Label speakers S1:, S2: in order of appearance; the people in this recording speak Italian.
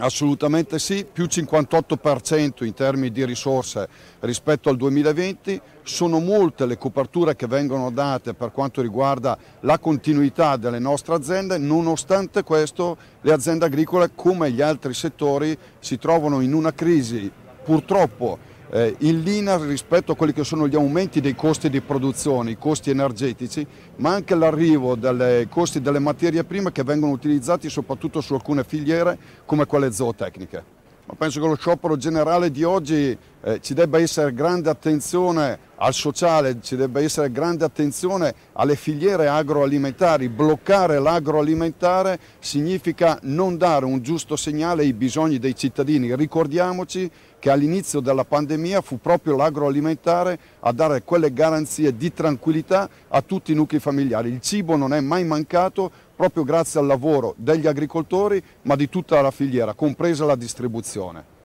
S1: Assolutamente sì, più 58% in termini di risorse rispetto al 2020, sono molte le coperture che vengono date per quanto riguarda la continuità delle nostre aziende, nonostante questo le aziende agricole come gli altri settori si trovano in una crisi purtroppo eh, in linea rispetto a quelli che sono gli aumenti dei costi di produzione, i costi energetici, ma anche l'arrivo dei costi delle materie prime che vengono utilizzati soprattutto su alcune filiere come quelle zootecniche. Ma penso che lo sciopero generale di oggi eh, ci debba essere grande attenzione al sociale, ci debba essere grande attenzione alle filiere agroalimentari. Bloccare l'agroalimentare significa non dare un giusto segnale ai bisogni dei cittadini. Ricordiamoci che all'inizio della pandemia fu proprio l'agroalimentare a dare quelle garanzie di tranquillità a tutti i nuclei familiari. Il cibo non è mai mancato proprio grazie al lavoro degli agricoltori ma di tutta la filiera, compresa la distribuzione.